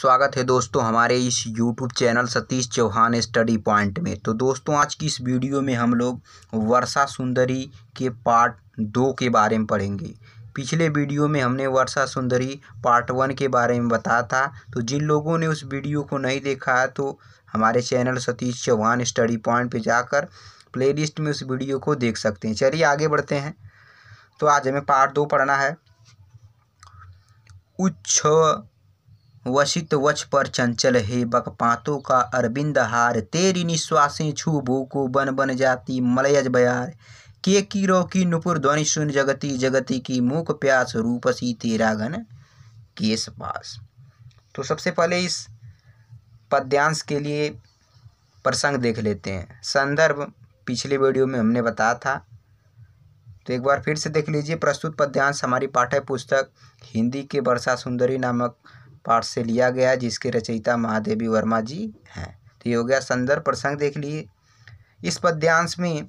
स्वागत है दोस्तों हमारे इस YouTube channel Satish Chauhan study point में तो दोस्तों आज की इस वीडियो में हम लोग वर्षा सुंदरी के पार्ट दो के बारे में पढ़ेंगे पिछले वीडियो में हमने वर्षा सुंदरी पार्ट वन के बारे में बताया था तो जिन लोगों ने उस वीडियो को नहीं देखा है तो हमारे channel Satish Chauhan study point पर जाकर प्ले में उस वीडियो को देख सकते हैं चलिए आगे बढ़ते हैं तो आज हमें पार्ट दो पढ़ना है उच्छ वसित वच पर चंचल हे बकपातों का अरबिंद हार तेरी निश्वासें छू को बन बन जाती मलयज बयार के की रो की नुपुर ध्वनि सुन जगती जगती की मूक प्यास रूपसी तेरा गन केस पास तो सबसे पहले इस पद्यांश के लिए प्रसंग देख लेते हैं संदर्भ पिछले वीडियो में हमने बताया था तो एक बार फिर से देख लीजिए प्रस्तुत पद्यांश हमारी पाठ्य पुस्तक हिंदी के वर्षा सुंदरी नामक पाठ से लिया गया जिसके रचयिता महादेवी वर्मा जी हैं तो ये हो गया संदर्भ प्रसंग देख लिए इस पद्यांश में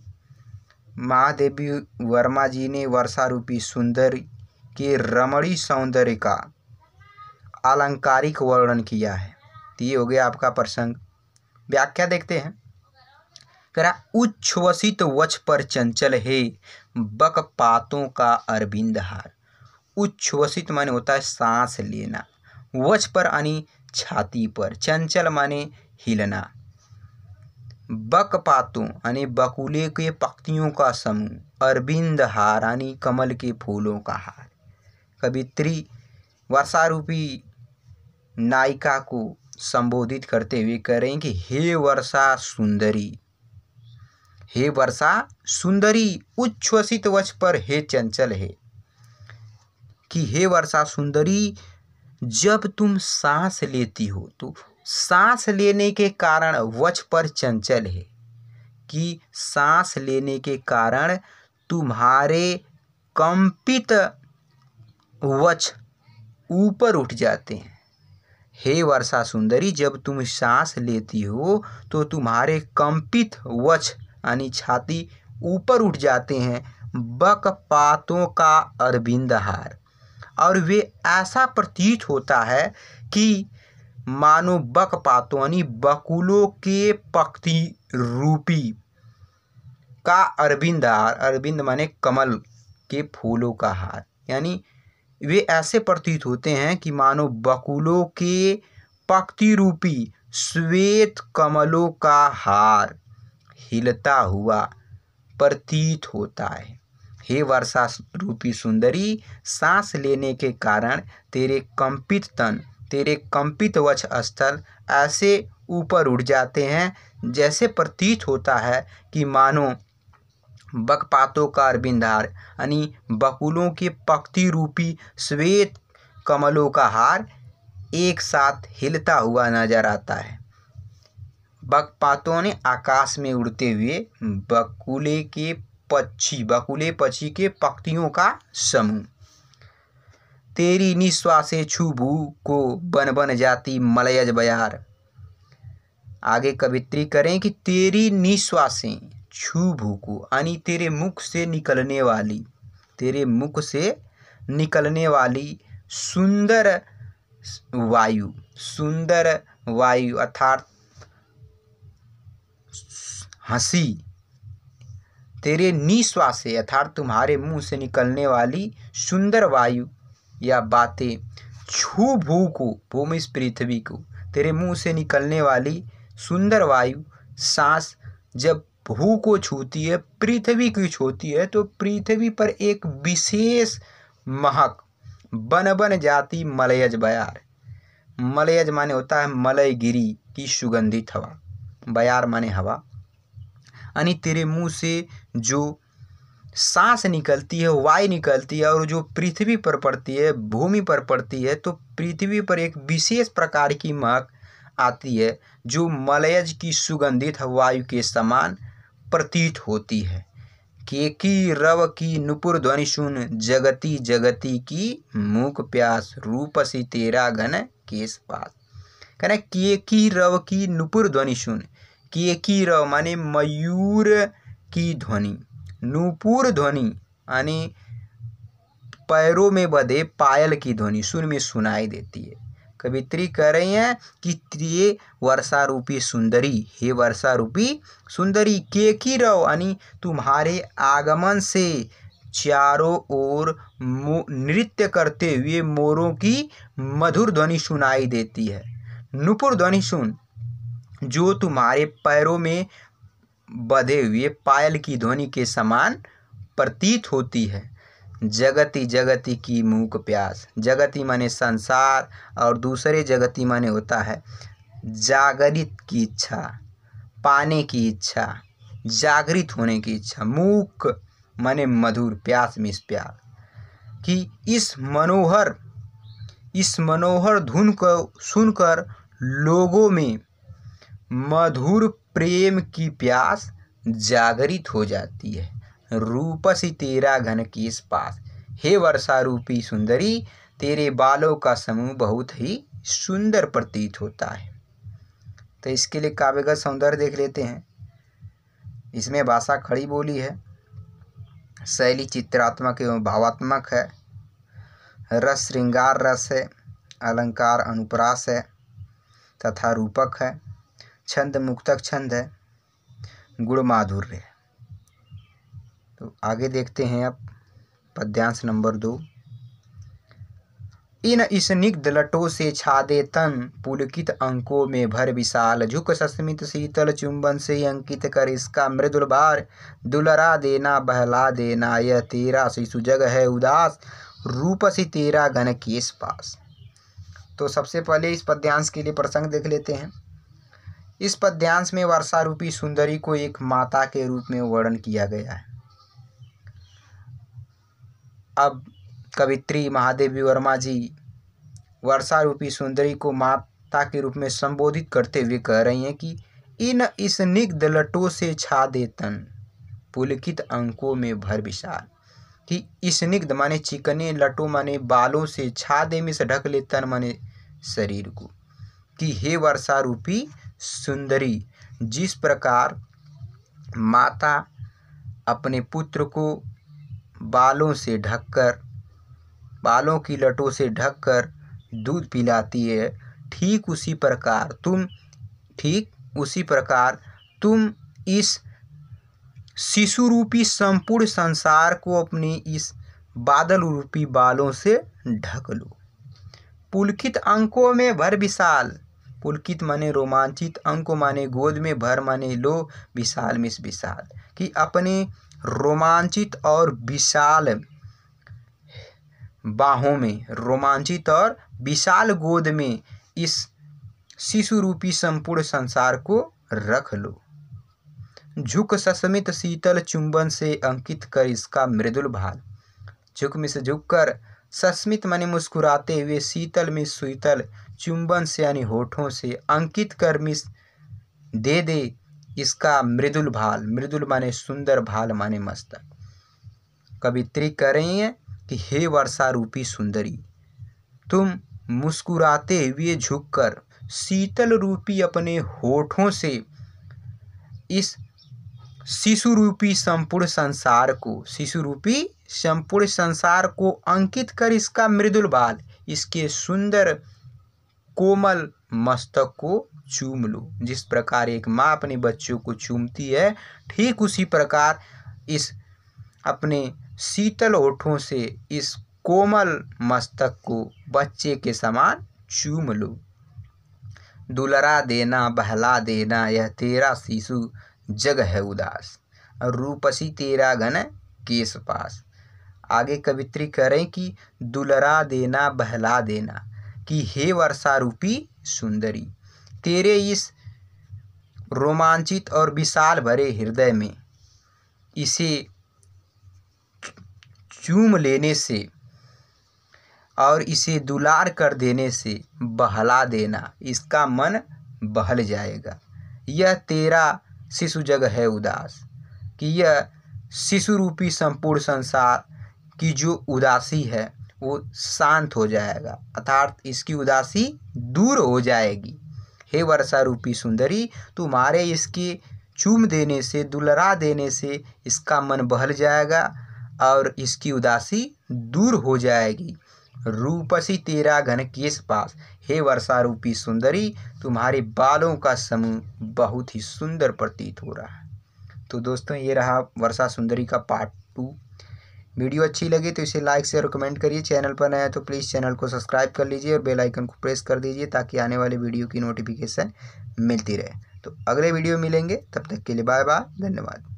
महादेवी वर्मा जी ने वर्षा रूपी सुंदर के रमणी सौंदर्य का आलंकारिक वर्णन किया है तो ये हो गया आपका प्रसंग व्याख्या देखते हैं करा उच्छ्वसित वच पर चंचल है बक पातों का अरविंद हार उच्छ्वसित मन होता है सांस लेना वच पर यानी छाती पर चंचल माने हिलना बक पातों यानी बकुले के पक्तियों का समूह अरबिंद हार आनी कमल के फूलों का हार कवित्री वर्षारूपी नायिका को संबोधित करते हुए कह रहे हैं कि हे वर्षा सुंदरी हे वर्षा सुंदरी उच्छ्वसित वच पर हे चंचल हे कि हे वर्षा सुंदरी जब तुम सांस लेती हो तो सांस लेने के कारण वच पर चंचल है कि सांस लेने के कारण तुम्हारे कंपित वच ऊपर उठ जाते हैं हे वर्षा सुंदरी जब तुम सांस लेती हो तो तुम्हारे कंपित वच यानी छाती ऊपर उठ जाते हैं बक पातों का अरविंद हार और वे ऐसा प्रतीत होता है कि मानो बक यानी बकुलों के पक्ति रूपी का अरविंद हार अरविंद माने कमल के फूलों का हार यानी वे ऐसे प्रतीत होते हैं कि मानो बकुलों के पक्ति रूपी श्वेत कमलों का हार हिलता हुआ प्रतीत होता है हे वर्षा रूपी सुंदरी सांस लेने के कारण तेरे कंपित तन तेरे कंपित वच स्थल ऐसे ऊपर उठ जाते हैं जैसे प्रतीत होता है कि मानो बकपातों का अरबिंदार यानी बकुलों के पक्ति रूपी श्वेत कमलों का हार एक साथ हिलता हुआ नजर आता है बकपातों ने आकाश में उड़ते हुए बकुले के पक्षी बकुले पक्षी के पक्तियों का समूह तेरी निश्वासें छू भू को बन बन जाती मलयज बयार आगे कवित्री करें कि तेरी निश्वासें छू भू को यानी तेरे मुख से निकलने वाली तेरे मुख से निकलने वाली सुंदर वायु सुंदर वायु अर्थात हंसी तेरे निश्वास से अर्थात तुम्हारे मुंह से निकलने वाली सुंदर वायु या बातें छू भू को भूमि इस पृथ्वी को तेरे मुंह से निकलने वाली सुंदर वायु सांस जब भू को छूती है पृथ्वी की छूती है तो पृथ्वी पर एक विशेष महक बन बन जाती मलयज बयार मलयज माने होता है मलयगिरी की सुगंधित हवा बयार माने हवा यानी तेरे मुँह से जो सांस निकलती है वायु निकलती है और जो पृथ्वी पर पड़ती है भूमि पर पड़ती है तो पृथ्वी पर एक विशेष प्रकार की महक आती है जो मलयज की सुगंधित वायु के समान प्रतीत होती है केकी रव की नुपुर ध्वनि सुन जगती जगती की मूक प्यास रूप सी तेरा घन केस पास कहना केकी रव की नुपुर ध्वनि सुन केकीर माने मयूर की ध्वनि नूपुर ध्वनि यानी पैरों में बधे पायल की ध्वनि सुर में सुनाई देती है कवित्री कह रही हैं कि त्रिय वर्षा रूपी सुंदरी हे वर्षा रूपी सुंदरी के की रहो यानी तुम्हारे आगमन से चारों ओर नृत्य करते हुए मोरों की मधुर ध्वनि सुनाई देती है नुपुर ध्वनि सुन जो तुम्हारे पैरों में बधे हुए पायल की ध्वनि के समान प्रतीत होती है जगति जगति की मूक प्यास जगति माने संसार और दूसरे जगति माने होता है जागृत की इच्छा पाने की इच्छा जागृत होने की इच्छा मूक माने मधुर प्यास मिस प्यास कि इस मनोहर इस मनोहर धुन को सुनकर लोगों में मधुर प्रेम की प्यास जागृत हो जाती है रूपसी तेरा घन के पास हे वर्षा रूपी सुंदरी तेरे बालों का समूह बहुत ही सुंदर प्रतीत होता है तो इसके लिए काव्यगत सौंदर्य देख लेते हैं इसमें भाषा खड़ी बोली है शैली चित्रात्मक एवं भावात्मक है रस श्रृंगार रस है अलंकार अनुप्रास है तथा रूपक है छंद मुक्तक छंद है गुण माधुर्य तो आगे देखते हैं अब पद्यांश नंबर दो इन इस निग्ध लटों से छादे तन पुलकित अंकों में भर विशाल झुक सस्मित शीतल चुंबन से अंकित कर इसका मृदुल बार दुलरा देना बहला देना यह तेरा शिशु जग है उदास रूप सी तेरा घन केस पास तो सबसे पहले इस पद्यांश के लिए प्रसंग देख लेते हैं इस पद्यांश में वर्षा रूपी सुंदरी को एक माता के रूप में वर्णन किया गया है अब कवित्री महादेवी वर्मा जी वर्षा रूपी सुंदरी को माता के रूप में संबोधित करते हुए कह रही हैं कि इन इस निग्ध लटों से छा देतन पुलकित अंकों में भर विशाल कि इस निग्ध माने चिकने लटो माने बालों से दे में से ढक लेतन माने शरीर को कि हे वर्षा रूपी सुंदरी जिस प्रकार माता अपने पुत्र को बालों से ढककर बालों की लटों से ढककर दूध पिलाती है ठीक उसी प्रकार तुम ठीक उसी प्रकार तुम इस शिशु रूपी संपूर्ण संसार को अपने इस बादल रूपी बालों से ढक लो पुलकित अंकों में भर विशाल पुलकित माने रोमांचित अंक माने गोद में भर माने लो विशाल मिस विशाल कि अपने रोमांचित और विशाल बाहों में रोमांचित और विशाल गोद में इस शिशु रूपी संपूर्ण संसार को रख लो झुक सस्मित शीतल चुंबन से अंकित कर इसका मृदुल भाल झुक में से झुक कर सस्मित मने मुस्कुराते हुए शीतल में शीतल चुंबन से यानी होठों से अंकित कर मिस दे दे इसका मृदुल भाल मृदुल माने सुंदर भाल माने मस्तक कवित्री कह रही हैं कि हे वर्षा रूपी सुंदरी तुम मुस्कुराते हुए झुककर शीतल रूपी अपने होठों से इस शिशु रूपी संपूर्ण संसार को शिशु रूपी संपूर्ण संसार को अंकित कर इसका मृदुल बाल इसके सुंदर कोमल मस्तक को चूम लो जिस प्रकार एक माँ अपने बच्चों को चूमती है ठीक उसी प्रकार इस अपने शीतल ओठों से इस कोमल मस्तक को बच्चे के समान चूम लो दुलरा देना बहला देना यह तेरा शिशु जग है उदास और रूपसी तेरा घन केस पास आगे कवित्री करें कि दुलरा देना बहला देना कि हे वर्षा रूपी सुंदरी तेरे इस रोमांचित और विशाल भरे हृदय में इसे चूम लेने से और इसे दुलार कर देने से बहला देना इसका मन बहल जाएगा यह तेरा शिशु जग है उदास कि यह शिशु रूपी संपूर्ण संसार की जो उदासी है वो शांत हो जाएगा अर्थात इसकी उदासी दूर हो जाएगी हे वर्षा रूपी सुंदरी तुम्हारे इसके चूम देने से दुलरा देने से इसका मन बहल जाएगा और इसकी उदासी दूर हो जाएगी रूपसी तेरा घन केस पास हे वर्षा रूपी सुंदरी तुम्हारे बालों का समूह बहुत ही सुंदर प्रतीत हो रहा है तो दोस्तों ये रहा वर्षा सुंदरी का पार्ट टू वीडियो अच्छी लगी तो इसे लाइक शेयर और कमेंट करिए चैनल पर नया तो प्लीज़ चैनल को सब्सक्राइब कर लीजिए और बेल आइकन को प्रेस कर दीजिए ताकि आने वाले वीडियो की नोटिफिकेशन मिलती रहे तो अगले वीडियो मिलेंगे तब तक के लिए बाय बाय धन्यवाद